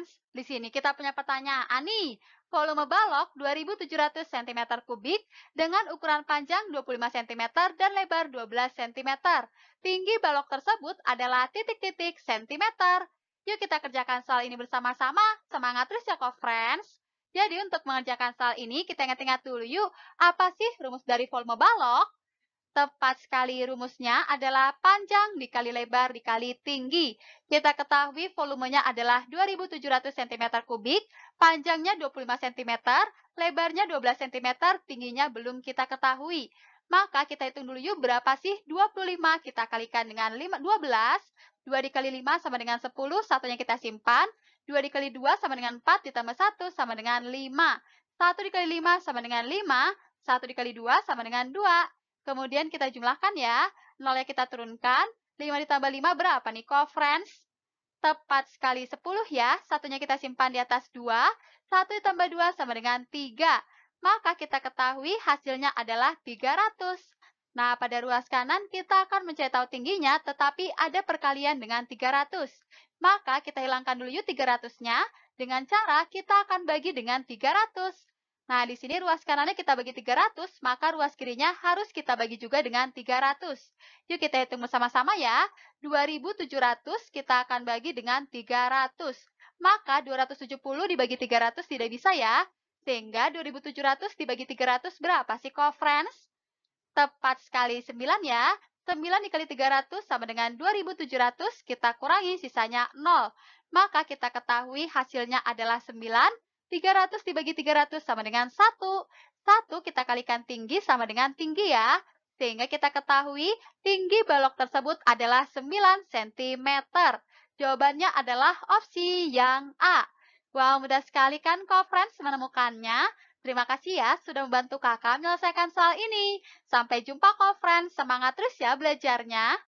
Friends, di sini kita punya pertanyaan nih. Volume balok 2.700 cm kubik dengan ukuran panjang 25 cm dan lebar 12 cm. Tinggi balok tersebut adalah titik-titik cm. Yuk kita kerjakan soal ini bersama-sama. Semangat terus ya kok, friends. Jadi untuk mengerjakan soal ini, kita ingat-ingat dulu yuk, apa sih rumus dari volume balok? Tepat sekali rumusnya adalah panjang dikali lebar dikali tinggi. Kita ketahui volumenya adalah 2.700 cm kubik, panjangnya 25 cm, lebarnya 12 cm, tingginya belum kita ketahui. Maka kita hitung dulu yuk berapa sih 25 kita kalikan dengan 5, 12, 2 dikali 5 sama dengan 10, satunya kita simpan, 2 dikali 2 sama dengan 4 ditambah 1 sama dengan 5. 1 dikali 5 sama dengan 5, 1 dikali 2 sama dengan 2, Kemudian kita jumlahkan ya. Nolnya kita turunkan. 5 ditambah 5 berapa nih? Friends? Tepat sekali 10 ya. Satunya kita simpan di atas 2. 1 ditambah 2 sama dengan 3. Maka kita ketahui hasilnya adalah 300. Nah, pada ruas kanan kita akan mencari tahu tingginya, tetapi ada perkalian dengan 300. Maka kita hilangkan dulu yuk 300-nya. Dengan cara kita akan bagi dengan 300. Nah, di sini ruas kanannya kita bagi 300, maka ruas kirinya harus kita bagi juga dengan 300. Yuk kita hitung bersama-sama ya. 2.700 kita akan bagi dengan 300. Maka 270 dibagi 300 tidak bisa ya. Sehingga 2.700 dibagi 300 berapa sih kok, friends? Tepat sekali 9 ya. 9 dikali 300 sama dengan 2.700, kita kurangi sisanya 0. Maka kita ketahui hasilnya adalah 9 300 dibagi 300 sama dengan 1. 1 kita kalikan tinggi sama dengan tinggi ya. Sehingga kita ketahui tinggi balok tersebut adalah 9 cm. Jawabannya adalah opsi yang A. Wow, mudah sekali kan kok friends menemukannya? Terima kasih ya sudah membantu kakak menyelesaikan soal ini. Sampai jumpa kok friends, semangat terus ya belajarnya.